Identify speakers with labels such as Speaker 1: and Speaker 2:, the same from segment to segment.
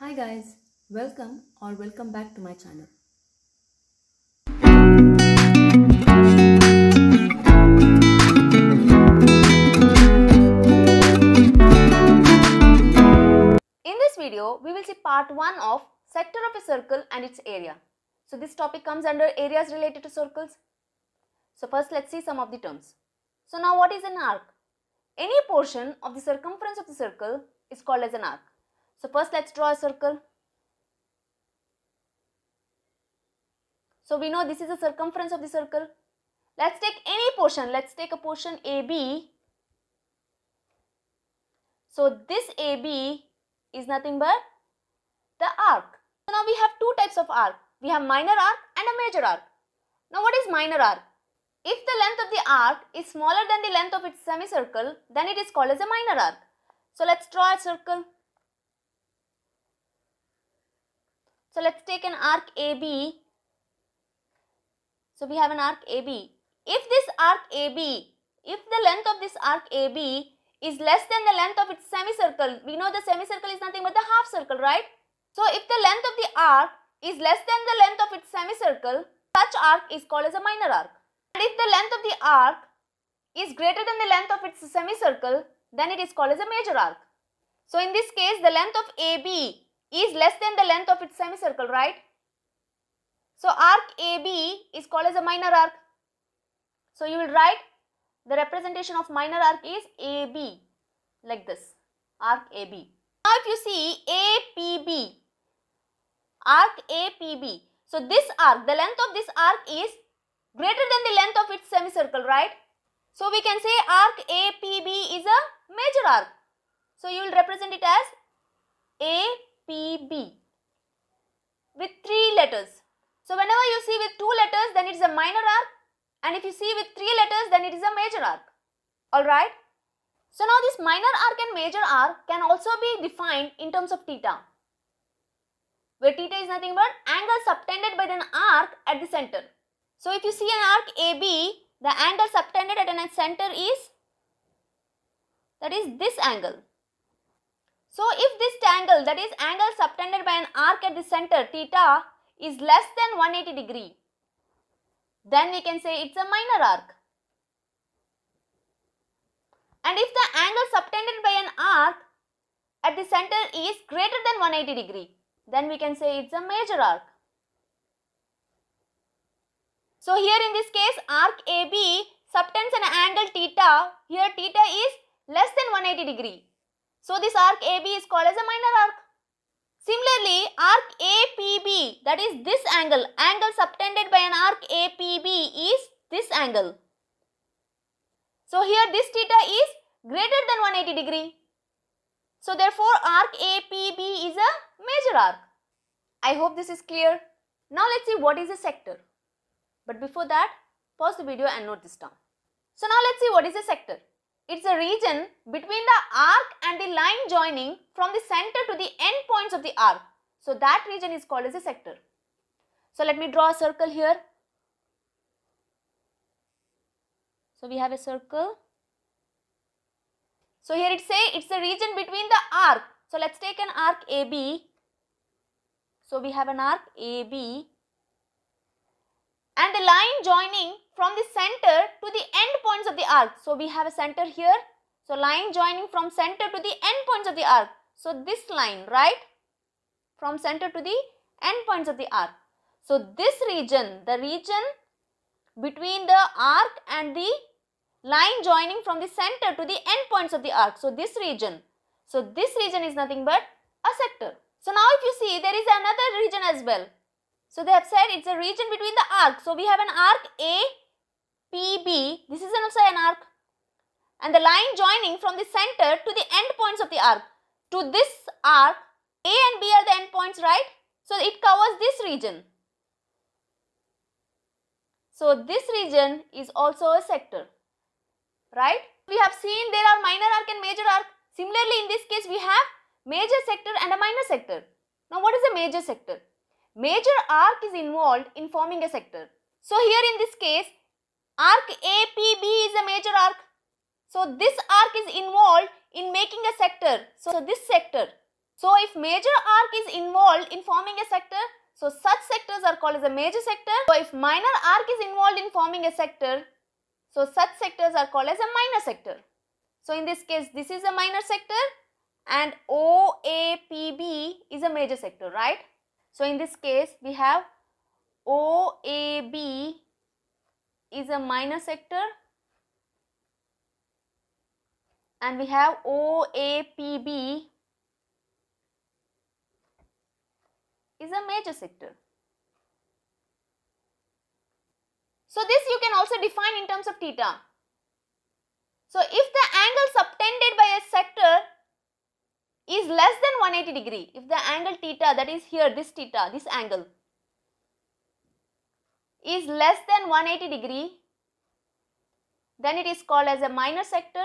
Speaker 1: Hi guys, welcome or welcome back to my channel. In this video, we will see part 1 of sector of a circle and its area. So this topic comes under areas related to circles. So first let's see some of the terms. So now what is an arc? Any portion of the circumference of the circle is called as an arc. So first let's draw a circle. So we know this is the circumference of the circle. Let's take any portion. Let's take a portion AB. So this AB is nothing but the arc. So now we have two types of arc. We have minor arc and a major arc. Now what is minor arc? If the length of the arc is smaller than the length of its semicircle, then it is called as a minor arc. So let's draw a circle. So let's take an arc AB. So we have an arc AB. If this arc AB, if the length of this arc AB is less than the length of its semicircle, we know the semicircle is nothing but the half circle, right? So if the length of the arc is less than the length of its semicircle, such arc is called as a minor arc. And if the length of the arc is greater than the length of its semicircle, then it is called as a major arc. So in this case, the length of AB is less than the length of its semicircle, right? So arc AB is called as a minor arc. So you will write the representation of minor arc is AB like this arc AB. Now if you see APB arc APB. So this arc the length of this arc is greater than the length of its semicircle right. So we can say arc APB is a major arc. So you will represent it as A. PB with three letters. So whenever you see with two letters then it is a minor arc and if you see with three letters then it is a major arc. Alright. So now this minor arc and major arc can also be defined in terms of theta where theta is nothing but angle subtended by an arc at the center. So if you see an arc AB the angle subtended at an center is that is this angle so if this angle, that is angle subtended by an arc at the center theta is less than 180 degree then we can say it's a minor arc. And if the angle subtended by an arc at the center is greater than 180 degree then we can say it's a major arc. So here in this case arc AB subtends an angle theta here theta is less than 180 degree so this arc AB is called as a minor arc. Similarly, arc APB that is this angle, angle subtended by an arc APB is this angle. So here this theta is greater than 180 degree. So therefore arc APB is a major arc. I hope this is clear. Now let's see what is a sector. But before that, pause the video and note this down. So now let's see what is a sector. It's a region between the arc and the line joining from the center to the end points of the arc. So that region is called as a sector. So let me draw a circle here. So we have a circle. So here it say it's a region between the arc. So let's take an arc AB. So we have an arc AB and the line joining from the center to the end points of the arc. So we have a center here. So line joining from center to the end points of the arc. So this line, right? From center to the end points of the arc. So this region, the region between the arc and the line joining from the center to the end points of the arc. So this region. So this region is nothing but a sector. So now if you see there is another region as well. So they have said it's a region between the arc. So we have an arc APB. This is also an arc. And the line joining from the center to the end points of the arc. To this arc, A and B are the end points, right? So it covers this region. So this region is also a sector, right? We have seen there are minor arc and major arc. Similarly, in this case, we have major sector and a minor sector. Now, what is a major sector? major arc is involved in forming a sector. So here in this case, arc APB is a major arc. So this arc is involved in making a sector. So this sector. So if major arc is involved in forming a sector, so such sectors are called as a major sector. So if minor arc is involved in forming a sector, so such sectors are called as a minor sector. So in this case, this is a minor sector and OAPB is a major sector, right? So, in this case, we have OAB is a minor sector and we have OAPB is a major sector. So, this you can also define in terms of theta. So, if the angle subtended by a sector is less than 180 degree, if the angle theta that is here, this theta, this angle is less than 180 degree, then it is called as a minor sector.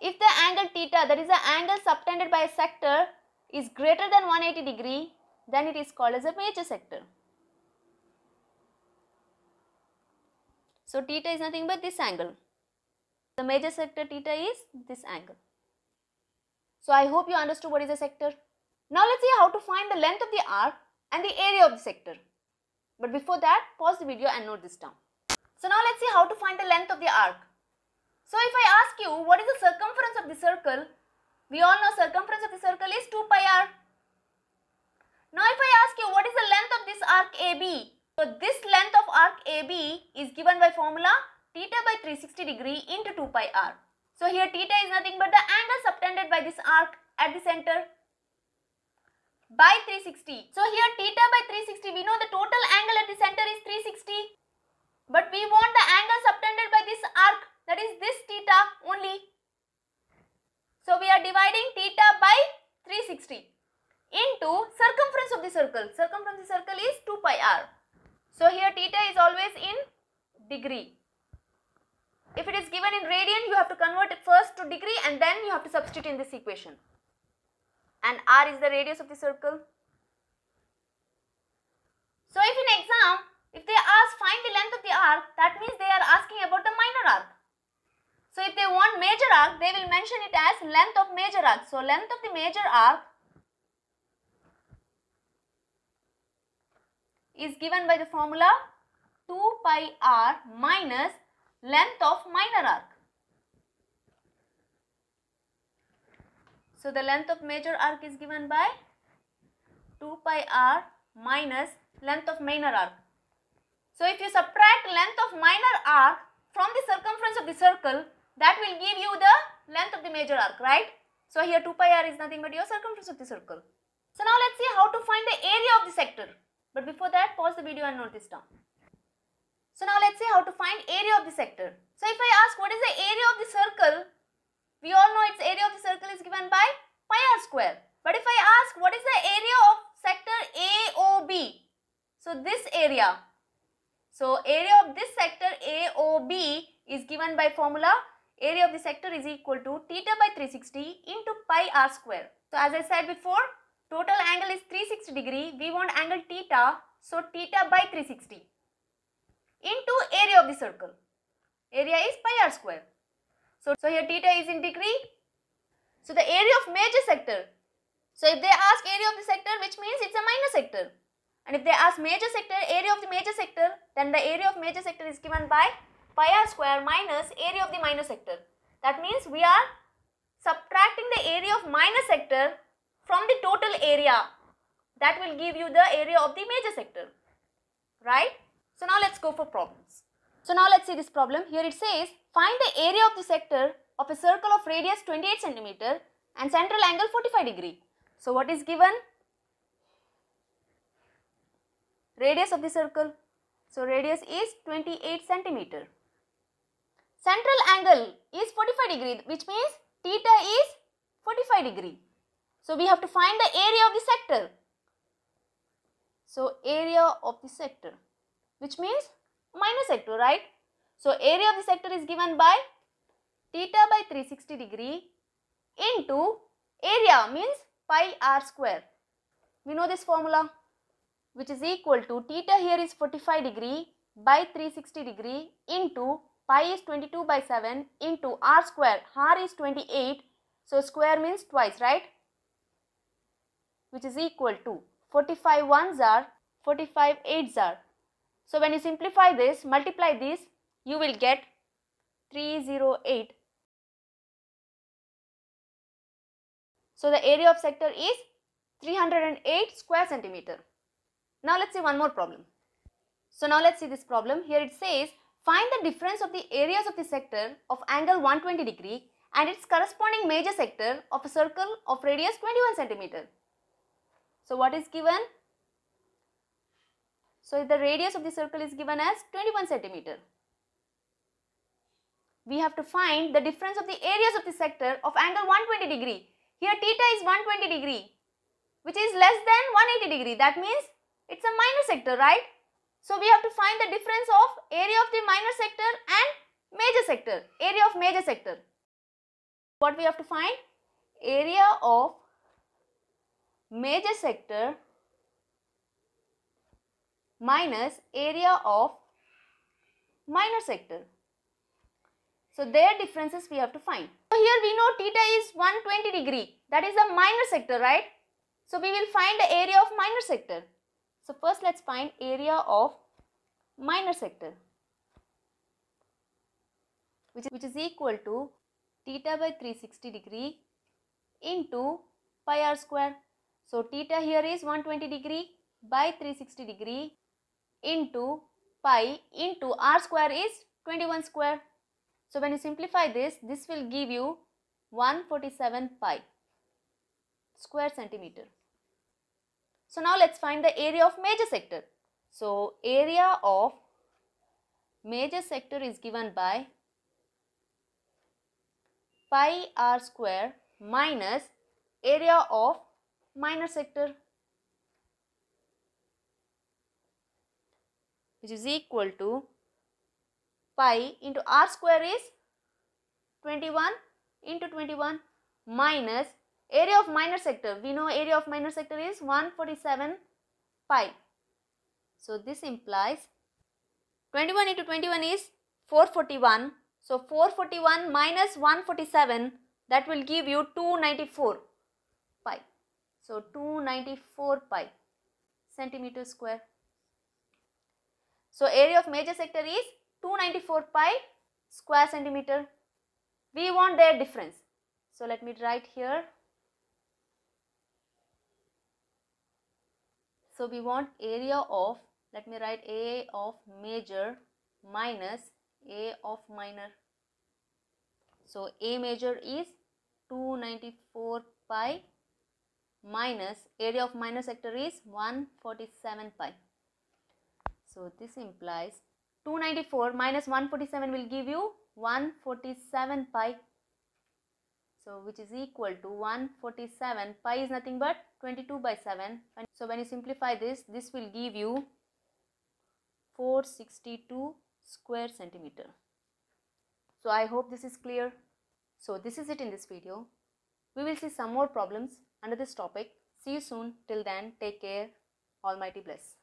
Speaker 1: If the angle theta that is the angle subtended by a sector is greater than 180 degree, then it is called as a major sector. So, theta is nothing but this angle. The major sector theta is this angle. So I hope you understood what is a sector. Now let's see how to find the length of the arc and the area of the sector. But before that, pause the video and note this down. So now let's see how to find the length of the arc. So if I ask you what is the circumference of the circle, we all know circumference of the circle is 2 pi r. Now if I ask you what is the length of this arc AB, so this length of arc AB is given by formula theta by 360 degree into 2 pi r. So here theta is nothing but the angle subtended by this arc at the center by 360. So here theta by 360 we know the total angle in this equation and r is the radius of the circle. So if in exam, if they ask find the length of the arc, that means they are asking about the minor arc. So if they want major arc, they will mention it as length of major arc. So length of the major arc is given by the formula 2 pi r minus length of minor arc. So the length of major arc is given by 2 pi r minus length of minor arc. So if you subtract length of minor arc from the circumference of the circle, that will give you the length of the major arc, right? So here 2 pi r is nothing but your circumference of the circle. So now let's see how to find the area of the sector. But before that, pause the video and note this down. So now let's see how to find area of the sector. So if I ask what is the area of the circle, we all know its area of the circle is given by pi r square. But if I ask what is the area of sector AOB? So this area. So area of this sector AOB is given by formula area of the sector is equal to theta by 360 into pi r square. So as I said before total angle is 360 degree. We want angle theta. So theta by 360 into area of the circle. Area is pi r square. So, so here theta is in degree. So the area of major sector. So if they ask area of the sector which means it's a minor sector. And if they ask major sector, area of the major sector, then the area of major sector is given by pi r square minus area of the minor sector. That means we are subtracting the area of minor sector from the total area. That will give you the area of the major sector. Right? So now let's go for problems. So now let's see this problem. Here it says find the area of the sector of a circle of radius 28 centimeter and central angle 45 degree. So what is given? Radius of the circle. So radius is 28 centimeter. Central angle is 45 degree which means theta is 45 degree. So we have to find the area of the sector. So area of the sector which means Minus sector, right? So, area of the sector is given by theta by 360 degree into area means pi r square. We know this formula which is equal to theta here is 45 degree by 360 degree into pi is 22 by 7 into r square r is 28 so square means twice right which is equal to 45 ones are 45 eights are so when you simplify this, multiply this, you will get 308. So the area of sector is 308 square centimeter. Now let's see one more problem. So now let's see this problem. Here it says find the difference of the areas of the sector of angle 120 degree and its corresponding major sector of a circle of radius 21 centimeter. So what is given? So the radius of the circle is given as 21 centimeter. We have to find the difference of the areas of the sector of angle 120 degree. Here theta is 120 degree which is less than 180 degree. That means it's a minor sector, right? So we have to find the difference of area of the minor sector and major sector, area of major sector. What we have to find? Area of major sector minus area of minor sector. So their differences we have to find. So here we know theta is 120 degree. That is the minor sector, right? So we will find the area of minor sector. So first let's find area of minor sector. Which, which is equal to theta by 360 degree into pi r square. So theta here is 120 degree by 360 degree into pi into r square is 21 square. So when you simplify this, this will give you 147 pi square centimeter. So now let's find the area of major sector. So area of major sector is given by pi r square minus area of minor sector which is equal to pi into r square is 21 into 21 minus area of minor sector. We know area of minor sector is 147 pi. So this implies 21 into 21 is 441. So 441 minus 147 that will give you 294 pi. So 294 pi centimeter square. So, area of major sector is 294 pi square centimeter. We want their difference. So, let me write here. So, we want area of, let me write A of major minus A of minor. So, A major is 294 pi minus area of minor sector is 147 pi. So this implies 294 minus 147 will give you 147 pi. So which is equal to 147 pi is nothing but 22 by 7. So when you simplify this, this will give you 462 square centimeter. So I hope this is clear. So this is it in this video. We will see some more problems under this topic. See you soon. Till then, take care. Almighty bless.